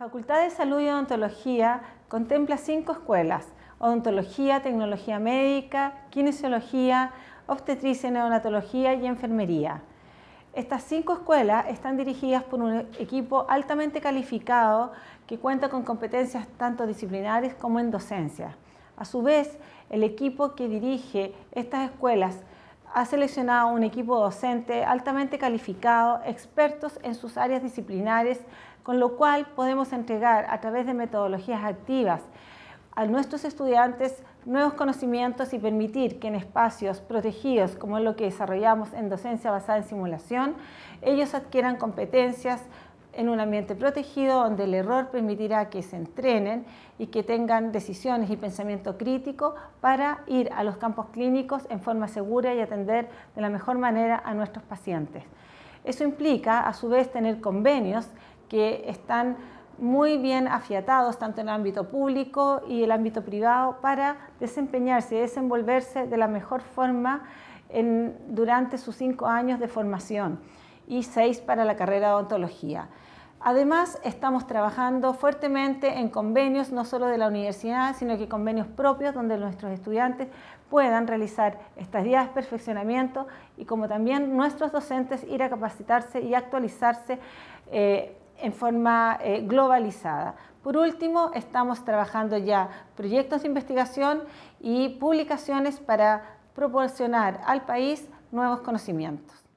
Facultad de Salud y Odontología contempla cinco escuelas, odontología, tecnología médica, kinesiología, obstetricia, neonatología y enfermería. Estas cinco escuelas están dirigidas por un equipo altamente calificado que cuenta con competencias tanto disciplinares como en docencia. A su vez, el equipo que dirige estas escuelas ha seleccionado un equipo docente altamente calificado, expertos en sus áreas disciplinares, con lo cual podemos entregar a través de metodologías activas a nuestros estudiantes nuevos conocimientos y permitir que en espacios protegidos, como es lo que desarrollamos en docencia basada en simulación, ellos adquieran competencias, en un ambiente protegido donde el error permitirá que se entrenen y que tengan decisiones y pensamiento crítico para ir a los campos clínicos en forma segura y atender de la mejor manera a nuestros pacientes. Eso implica, a su vez, tener convenios que están muy bien afiatados tanto en el ámbito público y el ámbito privado para desempeñarse y desenvolverse de la mejor forma durante sus cinco años de formación y 6 para la carrera de odontología. Además, estamos trabajando fuertemente en convenios, no solo de la universidad, sino que convenios propios donde nuestros estudiantes puedan realizar estadías de perfeccionamiento y como también nuestros docentes ir a capacitarse y actualizarse eh, en forma eh, globalizada. Por último, estamos trabajando ya proyectos de investigación y publicaciones para proporcionar al país nuevos conocimientos.